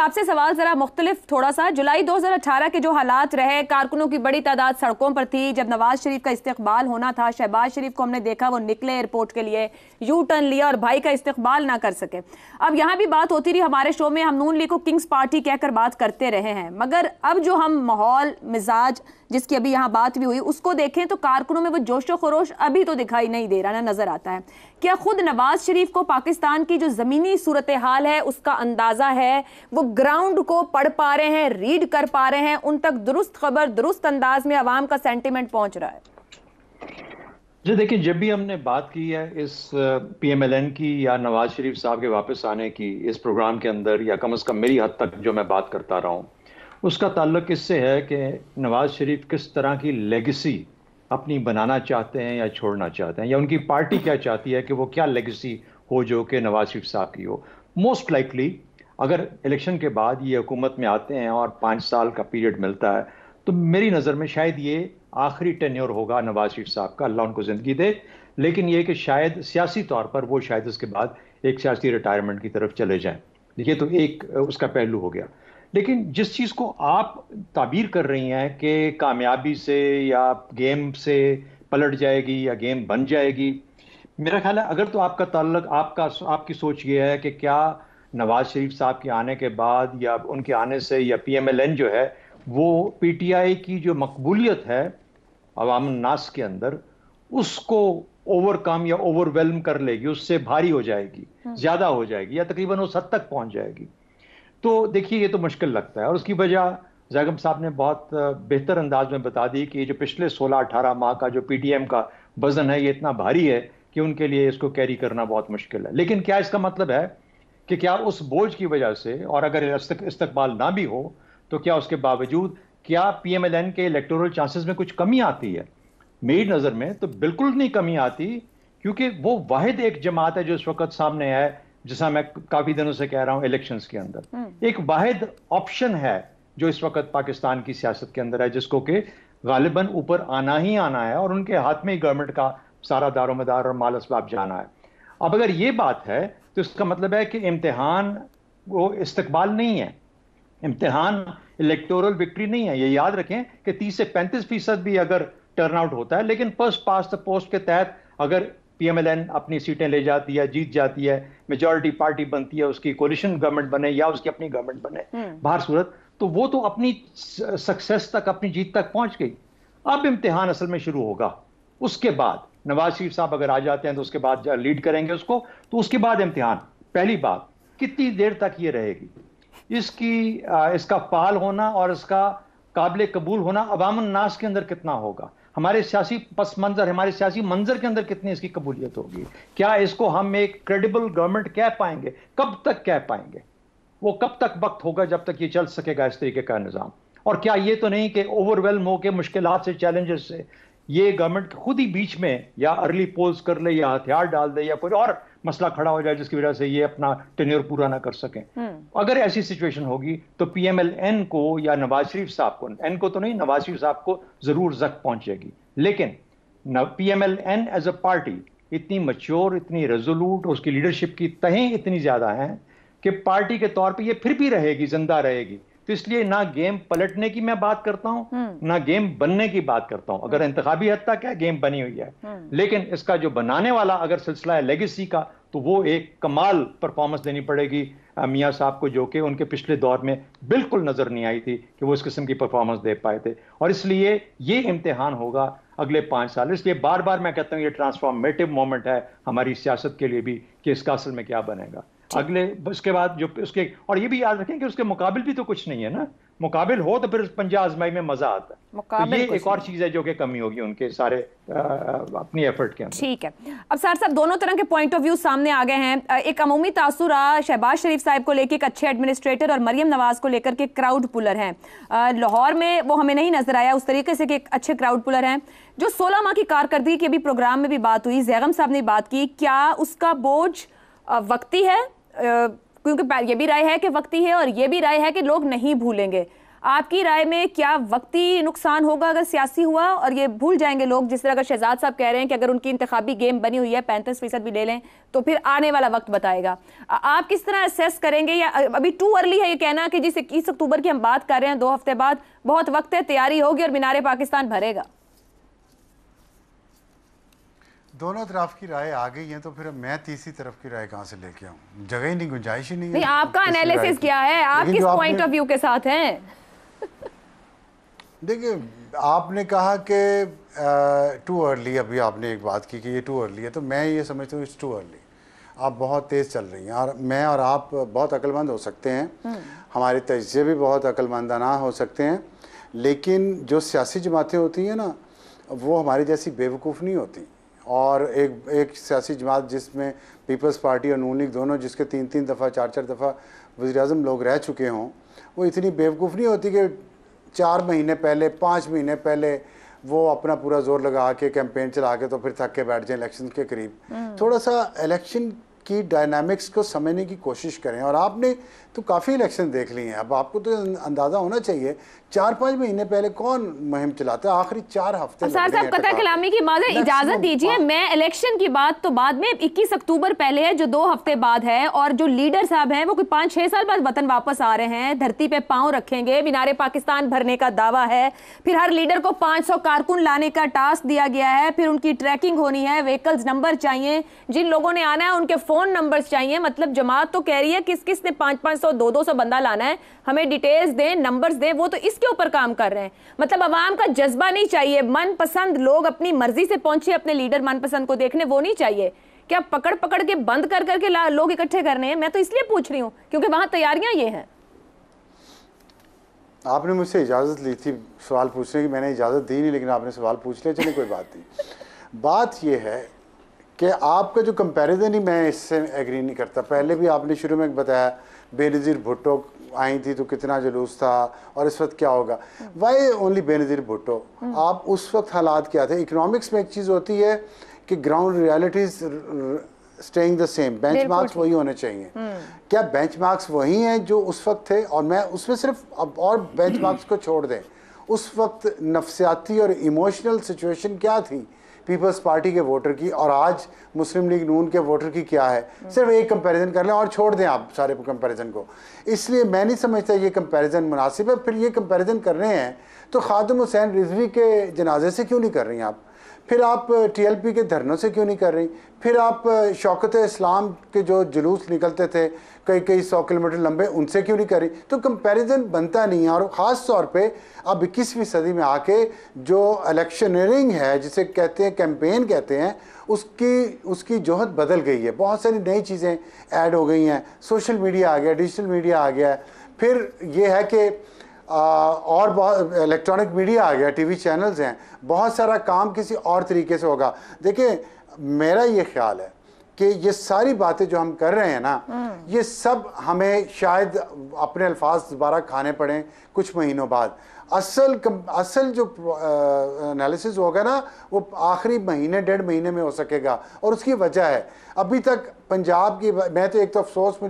आपसे सवाल जरा मुख्तलिफ थोड़ा सा जुलाई 2018 के जो हालात रहे कारकुनों की बड़ी तादाद सड़कों पर थी जब नवाज शरीफ का इस्तेबाल होना था शहबाज शरीफ को हमने देखा वो निकले एयरपोर्ट के लिए यू टर्न लिया और भाई का इस्तेबाल ना कर सके अब यहाँ भी बात होती रही हमारे शो में हम नून लीग को किंग्स पार्टी कहकर बात करते रहे हैं मगर अब जो हम माहौल मिजाज जिसकी अभी यहाँ बात भी हुई उसको देखें तो कारकुनों में वो जोशो खरोश अभी तो दिखाई नहीं दे रहा ना नजर आता है क्या खुद नवाज शरीफ को पाकिस्तान की जो ज़मीनी सूरत हाल है उसका अंदाज़ा है वो ग्राउंड को पढ़ पा रहे हैं रीड कर पा रहे हैं उन तक दुरुस्त खबर दुरुस्त अंदाज में आवाम का सेंटिमेंट पहुंच रहा है जी देखिए जब भी हमने बात की है इस पीएमएलएन की या नवाज शरीफ साहब के वापस आने की इस प्रोग्राम के अंदर या कम अज़ कम मेरी हद तक जो मैं बात करता रहा हूँ उसका ताल्लुक इससे है कि नवाज शरीफ किस तरह की लेगेसी अपनी बनाना चाहते हैं या छोड़ना चाहते हैं या उनकी पार्टी क्या चाहती है कि वो क्या लेगेसी हो जो कि नवाज शरीफ साहब की हो मोस्ट लाइकली अगर इलेक्शन के बाद ये हुकूमत में आते हैं और पाँच साल का पीरियड मिलता है तो मेरी नज़र में शायद ये आखिरी टेन्योर होगा नवाज शरीफ साहब का अल्लाह उनको ज़िंदगी दे लेकिन ये कि शायद सियासी तौर पर वो शायद उसके बाद एक सियासी रिटायरमेंट की तरफ चले जाएँ देखिए तो एक उसका पहलू हो गया लेकिन जिस चीज़ को आप ताबीर कर रही हैं कि कामयाबी से या गेम से पलट जाएगी या गेम बन जाएगी मेरा ख्याल है अगर तो आपका तल्लक आपका आपकी सोच ये है कि क्या नवाज शरीफ साहब के आने के बाद या उनके आने से या पीएमएलएन जो है वो पीटीआई की जो मकबूलियत है अवाम नास के अंदर उसको ओवरकम या ओवरवेलम कर लेगी उससे भारी हो जाएगी हम्म। ज़्यादा हो जाएगी या तकरीबन उस हद तक पहुंच जाएगी तो देखिए ये तो मुश्किल लगता है और उसकी वजह जैगम साहब ने बहुत बेहतर अंदाज में बता दी कि ये जो पिछले 16-18 माह का जो पीटीएम का वजन है ये इतना भारी है कि उनके लिए इसको कैरी करना बहुत मुश्किल है लेकिन क्या इसका मतलब है कि क्या उस बोझ की वजह से और अगर इस्तकबाल ना भी हो तो क्या उसके बावजूद क्या पीएमएलएन के इलेक्टोरल चांसेस में कुछ कमी आती है मेरी नज़र में तो बिल्कुल नहीं कमी आती क्योंकि वो वाहिद एक जमात है जो इस वक्त सामने है जैसा मैं काफी दिनों से कह रहा हूं इलेक्शंस के अंदर हम्म। एक वाहिद ऑप्शन है जो इस वक्त पाकिस्तान की सियासत के अंदर है जिसको के गालिबन ऊपर आना ही आना है और उनके हाथ में ही गवर्नमेंट का सारा दारोमदार और माल असबाब जाना है अब अगर ये बात है तो इसका मतलब है कि इम्तहान वो इस्तकबाल नहीं है इम्तहान इलेक्टोरल विक्ट्री नहीं है ये याद रखें कि 30 से 35 फीसद भी अगर टर्नआउट होता है लेकिन फर्स्ट पास द पोस्ट के तहत अगर पीएमएलएन अपनी सीटें ले जाती है जीत जाती है मेजोरिटी पार्टी बनती है उसकी कोलिशन गवर्नमेंट बने या उसकी अपनी गवर्नमेंट बने हम्म। बाहर सूरत तो वो तो अपनी सक्सेस तक अपनी जीत तक पहुंच गई अब इम्तिहान असल में शुरू होगा उसके बाद नवाज शरीफ साहब अगर आ जाते हैं तो उसके बाद लीड करेंगे उसको तो उसके बाद इम्तिहान पहली बात कितनी देर तक ये रहेगी इसकी इसका फाल होना और इसका काबिल कबूल होना अवामन नाश के अंदर कितना होगा हमारे सियासी पस मंजर हमारे सियासी मंजर के अंदर कितनी इसकी कबूलियत होगी क्या इसको हम एक क्रेडिबल गवर्नमेंट कह पाएंगे कब तक कह पाएंगे वो कब तक वक्त होगा जब तक ये चल सकेगा इस तरीके का निज़ाम और क्या ये तो नहीं कि ओवरवेलम हो के मुश्किल से चैलेंजेस से ये गवर्नमेंट खुद ही बीच में या अर्ली पोल्स कर ले या हथियार डाल दे या कोई और मसला खड़ा हो जाए जिसकी वजह से ये अपना टेन्योर पूरा ना कर सकें हम्म। अगर ऐसी सिचुएशन होगी तो पीएमएलएन को या नवाज शरीफ साहब को एन को तो नहीं नवाज शरीफ साहब को जरूर जख पहुंचेगी लेकिन P N as a party इतनी मच्योर इतनी रेजोलूट उसकी लीडरशिप की तहें इतनी ज्यादा हैं कि पार्टी के तौर पे ये फिर भी रहेगी जिंदा रहेगी तो इसलिए ना गेम पलटने की मैं बात करता हूँ हम्म। ना गेम बनने की बात करता हूँ अगर हम्म। इंतजामी हद तक है गेम बनी हुई है हम्म। लेकिन इसका जो बनाने वाला अगर सिलसिला है लेगेसी का तो वो एक कमाल परफॉर्मेंस देनी पड़ेगी मियाँ साहब को जो कि उनके पिछले दौर में बिल्कुल नज़र नहीं आई थी कि वो इस किस्म की परफॉर्मेंस दे पाए थे और इसलिए ये इम्तिहान होगा अगले पांच साल इसलिए बार बार मैं कहता हूँ ये ट्रांसफॉर्मेटिव मोमेंट है हमारी सियासत के लिए भी कि इसका असल में क्या बनेगा अच्छा। अगले उसके बाद जो उसके और ये भी याद रखें कि उसके मुकाबले भी तो कुछ नहीं है ना मुकाबल हो तो फिर उस पंजा आजमाई में मजा आता है तो ये एक और चीज है जो कि कमी होगी उनके सारे आ, अपनी एफर्ट के अंदर ठीक है अब सर साहब दोनों तरह के पॉइंट ऑफ व्यू सामने आ गए हैं एक अमूमी तासुर शहबाज शरीफ साहब को लेकर एक अच्छे एडमिनिस्ट्रेटर और मरियम नवाज को लेकर के क्राउड पुलर हैं लाहौर में वो हमें नहीं नजर आया उस तरीके से कि एक अच्छे क्राउड पुलर हैं जो सोलह माह की कारकर्दगी की अभी प्रोग्राम में भी बात हुई जैगम साहब ने बात की क्या उसका बोझ वक्ती है क्योंकि ये भी राय है कि वक्ती है और ये भी राय है कि लोग नहीं भूलेंगे आपकी राय में क्या वक्ती नुकसान होगा अगर सियासी हुआ और ये भूल जाएंगे लोग जिस तरह अगर शहजाद साहब कह रहे हैं कि अगर उनकी इंतबी गेम बनी हुई है पैंतीस फीसद भी ले लें तो फिर आने वाला वक्त बताएगा आप किस तरह असेस करेंगे या अभी टू अर्ली है ये कहना कि जिस इक्कीस अक्टूबर की हम बात कर रहे हैं दो हफ्ते बाद बहुत वक्त है तैयारी होगी और मीनारे पाकिस्तान भरेगा दोनों तरफ की राय आ गई है तो फिर मैं तीसरी तरफ की राय कहाँ से लेके आऊँ जगह ही नहीं गुंजाइश ही नहीं नहीं आपका एनालिसिस क्या है आप किस पॉइंट ऑफ व्यू के साथ हैं देखिए आपने कहा कि टू अर्ली अभी आपने एक बात की कि ये टू अर्ली है तो मैं ये समझता हूँ इट्स टू अर्ली आप बहुत तेज़ चल रही हैं और मैं और आप बहुत अक्लमंद हो सकते हैं हम्म। हमारे तजे भी बहुत अक्लमंदाना हो सकते हैं लेकिन जो सियासी जमातें होती हैं ना वो हमारी जैसी बेवकूफ़ नहीं होती और एक एक सियासी जमात जिसमें पीपल्स पार्टी और नून लीग दोनों जिसके तीन तीन दफ़ा चार चार दफ़ा वजी अजम लोग रह चुके हों वो इतनी बेवकूफ़ नहीं होती कि चार महीने पहले पाँच महीने पहले वो अपना पूरा जोर लगा के कैंपेन चला के तो फिर थक के बैठ जाए इलेक्शन के करीब हम्म। थोड़ा सा इलेक्शन की डायनामिक्स को समझने की कोशिश करें और आपने तो काफ़ी इलेक्शन देख लिए हैं अब आपको तो अं, अंदाज़ा होना चाहिए चार पाँच महीने पहले कौन मुहिम चलाता है आखिरी चार हफ्ते साहब कतर कलामी की माजर इजाज़त दीजिए मैं इलेक्शन हाँ। की बात तो बाद में इक्कीस अक्टूबर पहले है जो दो हफ्ते बाद है और जो लीडर साहब हैं वो कोई पाँच छः साल बाद वतन वापस आ रहे हैं धरती पर पाँव रखेंगे मीनारे पाकिस्तान भरने का दावा है फिर हर लीडर को पाँच सौ कारकुन लाने का टास्क दिया गया है फिर उनकी ट्रैकिंग होनी है व्हीकल्स नंबर चाहिए जिन लोगों ने आना है उनके फ़ोन नंबर्स चाहिए मतलब जमात तो कह रही है किस किस ने पांच पांच सौ दो दो सौ बंदा लाना है हमें डिटेल्स दें नंबर्स दें वो तो इसके ऊपर काम कर रहे हैं मतलब आवाम का जज्बा नहीं चाहिए मनपसंद लोग अपनी मर्जी से पहुंचे अपने लीडर मनपसंद को देखने वो नहीं चाहिए क्या पकड़ पकड़ के बंद कर करके लोग इकट्ठे कर रहे हैं मैं तो इसलिए पूछ रही हूँ क्योंकि वहां तैयारियां ये हैं आपने मुझसे इजाज़त ली थी सवाल पूछने की मैंने इजाज़त दी नहीं लेकिन आपने सवाल पूछ लिया चलिए कोई बात नहीं बात यह है कि आपका जो कंपैरिजन ही मैं इससे एग्री नहीं करता पहले भी आपने शुरू में बताया बेनज़ीर भुट्टो आई थी तो कितना जुलूस था और इस वक्त क्या होगा वाई ओनली बेनज़ीर भुट्टो आप उस वक्त हालात क्या थे इकोनॉमिक्स में एक चीज़ होती है कि ground realities staying the same marks वही होने चाहिए हम्म। क्या मार्क्स वही हैं जो उस वक्त थे और मैं उसमें सिर्फ अब और मार्क्स को छोड़ दें उस वक्त नफसियाती और इमोशनल सिचुएशन क्या थी पीपल्स पार्टी के वोटर की और आज मुस्लिम लीग नून के वोटर की क्या है सिर्फ एक कंपैरिजन कर लें और छोड़ दें आप सारे कंपैरिजन को इसलिए मैं नहीं समझता ये कंपैरिजन मुनासिब है फिर ये कंपैरिजन कर रहे हैं तो खादम हुसैन रिजवी के जनाजे से क्यों नहीं कर रही हैं आप फिर आप टीएलपी के धरनों से क्यों नहीं कर रही फिर आप शौकत इस्लाम के जो जुलूस निकलते थे कई कई सौ किलोमीटर लंबे उनसे क्यों नहीं कर रही तो कंपैरिजन बनता नहीं है और ख़ास तौर पे अब इक्कीसवीं सदी में आके जो इलेक्शनरिंग है जिसे कहते हैं कैंपेन कहते हैं उसकी उसकी जोहत बदल गई है बहुत सारी नई चीज़ें ऐड हो गई हैं सोशल मीडिया आ गया डिजिटल मीडिया आ गया फिर ये है कि और इलेक्ट्रॉनिक मीडिया आ गया टीवी चैनल्स हैं बहुत सारा काम किसी और तरीके से होगा देखिए मेरा ये ख्याल है कि ये सारी बातें जो हम कर रहे हैं ना हम्म। ये सब हमें शायद अपने अल्फाज दोबारा खाने पड़े कुछ महीनों बाद असल असल जो एनालिसिस होगा ना वो आखिरी महीने डेढ़ महीने में हो सकेगा और उसकी वजह है अभी तक पंजाब की मैं तो एक तो अफसोस